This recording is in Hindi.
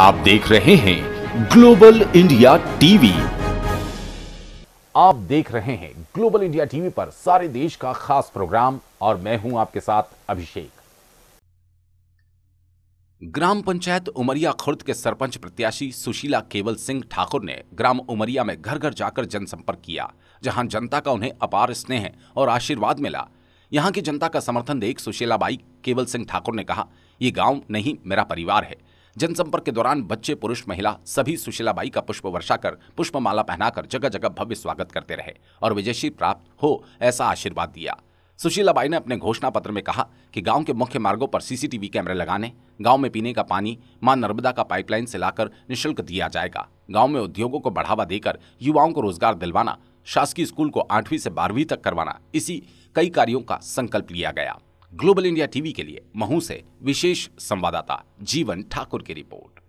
आप देख रहे हैं ग्लोबल इंडिया टीवी आप देख रहे हैं ग्लोबल इंडिया टीवी पर सारे देश का खास प्रोग्राम और मैं हूं आपके साथ अभिषेक ग्राम पंचायत उमरिया खुर्द के सरपंच प्रत्याशी सुशीला केवल सिंह ठाकुर ने ग्राम उमरिया में घर घर जाकर जनसंपर्क किया जहां जनता का उन्हें अपार स्नेह और आशीर्वाद मिला यहां की जनता का समर्थन देख सुशीला बाई केवल सिंह ठाकुर ने कहा ये गांव नहीं मेरा परिवार है जनसंपर्क के दौरान बच्चे पुरुष महिला सभी सुशीलाबाई का पुष्प वर्षा कर पुष्प माला पहनाकर जगह जगह भव्य स्वागत करते रहे और विजयश्री प्राप्त हो ऐसा आशीर्वाद दिया सुशीलाबाई ने अपने घोषणा पत्र में कहा कि गांव के मुख्य मार्गों पर सीसीटीवी कैमरे लगाने गांव में पीने का पानी मां नर्मदा का पाइपलाइन से लाकर निशुल्क दिया जाएगा गांव में उद्योगों को बढ़ावा देकर युवाओं को रोजगार दिलवाना शासकीय स्कूल को आठवीं से बारहवीं तक करवाना इसी कई कार्यों का संकल्प लिया गया ग्लोबल इंडिया टीवी के लिए महू से विशेष संवाददाता जीवन ठाकुर की रिपोर्ट